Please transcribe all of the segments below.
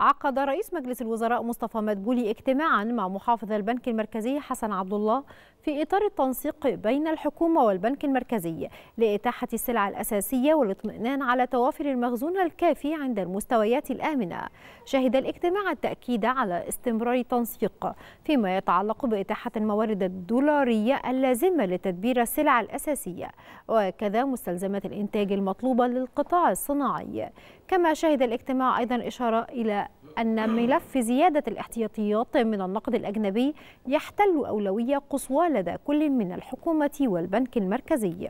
عقد رئيس مجلس الوزراء مصطفى مدبولي اجتماعا مع محافظ البنك المركزي حسن عبد الله في اطار التنسيق بين الحكومه والبنك المركزي لاتاحه السلع الاساسيه والاطمئنان على توافر المخزون الكافي عند المستويات الامنه. شهد الاجتماع التاكيد على استمرار التنسيق فيما يتعلق باتاحه الموارد الدولاريه اللازمه لتدبير السلع الاساسيه وكذا مستلزمات الانتاج المطلوبه للقطاع الصناعي. كما شهد الاجتماع ايضا اشاره الى أن ملف زيادة الاحتياطيات من النقد الأجنبي يحتل أولوية قصوى لدى كل من الحكومة والبنك المركزي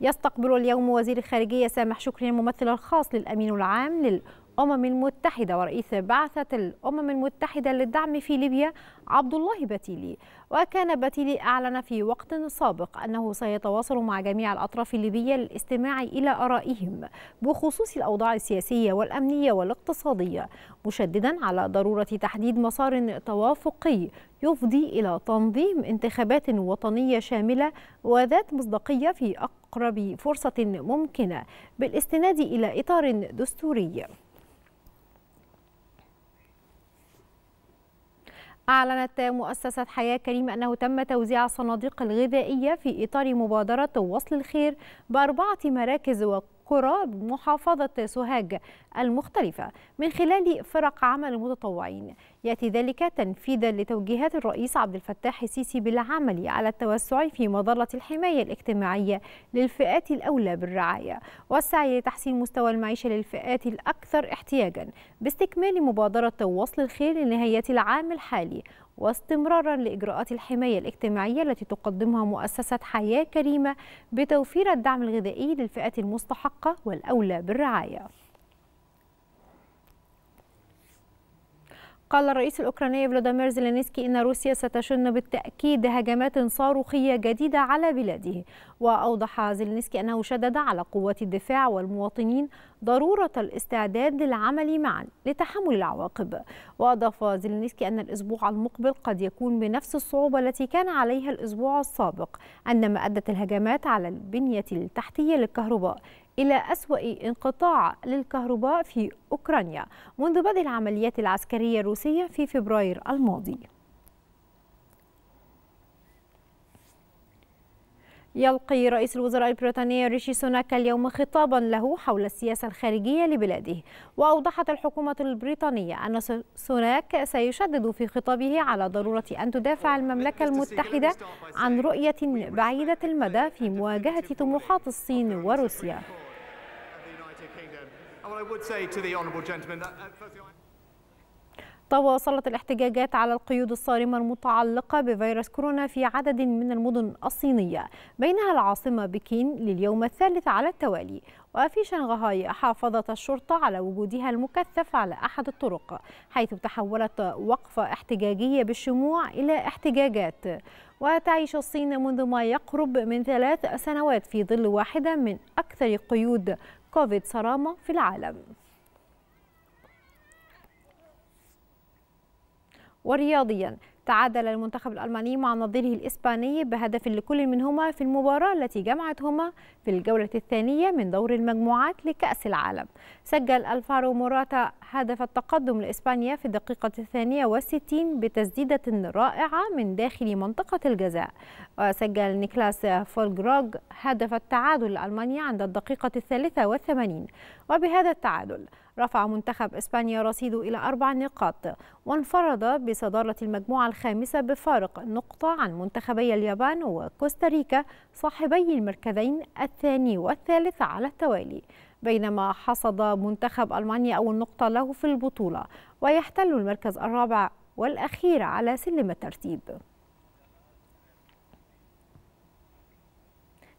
يستقبل اليوم وزير الخارجية سامح شكري الممثل الخاص للأمين العام لل الأمم المتحدة ورئيس بعثة الأمم المتحدة للدعم في ليبيا عبد الله بتيلي وكان بتيلي أعلن في وقت سابق أنه سيتواصل مع جميع الأطراف الليبية للاستماع إلى آرائهم بخصوص الأوضاع السياسية والأمنية والاقتصادية مشددا على ضرورة تحديد مسار توافقي يفضي إلى تنظيم انتخابات وطنية شاملة وذات مصداقية في أقرب فرصة ممكنة بالاستناد إلى إطار دستوري أعلنت مؤسسة حياة كريم أنه تم توزيع الصناديق الغذائية في إطار مبادرة وصل الخير بأربعة مراكز قرى بمحافظة سوهاج المختلفة من خلال فرق عمل المتطوعين يأتي ذلك تنفيذا لتوجيهات الرئيس عبد الفتاح السيسي بالعمل على التوسع في مظلة الحماية الاجتماعية للفئات الأولى بالرعاية والسعي لتحسين مستوى المعيشة للفئات الأكثر احتياجا باستكمال مبادرة وصل الخير لنهاية العام الحالي واستمرارا لإجراءات الحماية الاجتماعية التي تقدمها مؤسسة حياة كريمة بتوفير الدعم الغذائي للفئات المستحقة والأولى بالرعاية قال الرئيس الأوكراني فلاديمير زيلينسكي إن روسيا ستشن بالتأكيد هجمات صاروخية جديدة على بلاده وأوضح زيلينسكي أنه شدد على قوات الدفاع والمواطنين ضرورة الاستعداد للعمل معا لتحمل العواقب وأضاف زيلينسكي أن الأسبوع المقبل قد يكون بنفس الصعوبة التي كان عليها الأسبوع السابق عندما أدت الهجمات على البنية التحتية للكهرباء إلى أسوأ انقطاع للكهرباء في أوكرانيا منذ بدء العمليات العسكرية الروسية في فبراير الماضي يلقي رئيس الوزراء البريطاني ريشي سوناك اليوم خطابا له حول السياسة الخارجية لبلاده وأوضحت الحكومة البريطانية أن سوناك سيشدد في خطابه على ضرورة أن تدافع المملكة المتحدة عن رؤية بعيدة المدى في مواجهة طموحات الصين وروسيا تواصلت الاحتجاجات على القيود الصارمة المتعلقة بفيروس كورونا في عدد من المدن الصينية بينها العاصمة بكين لليوم الثالث على التوالي وفي شنغهاي حافظت الشرطة على وجودها المكثف على أحد الطرق حيث تحولت وقفة احتجاجية بالشموع إلى احتجاجات وتعيش الصين منذ ما يقرب من ثلاث سنوات في ظل واحدة من أكثر قيود كوفيد صرامة في العالم ورياضيا تعادل المنتخب الألماني مع نظيره الإسباني بهدف لكل منهما في المباراة التي جمعتهما في الجولة الثانية من دور المجموعات لكأس العالم سجل ألفارو موراتا هدف التقدم لإسبانيا في الدقيقة الثانية والستين بتسديدة رائعة من داخل منطقة الجزاء وسجل نيكلاس فولجراج هدف التعادل لألمانيا عند الدقيقة الثالثة والثمانين وبهذا التعادل رفع منتخب إسبانيا رصيده إلى أربع نقاط وانفرد بصدارة المجموعة الخامسة بفارق نقطة عن منتخبي اليابان وكوستاريكا صاحبي المركزين الثاني والثالث على التوالي بينما حصد منتخب ألمانيا أول نقطة له في البطولة ويحتل المركز الرابع والأخير على سلم الترتيب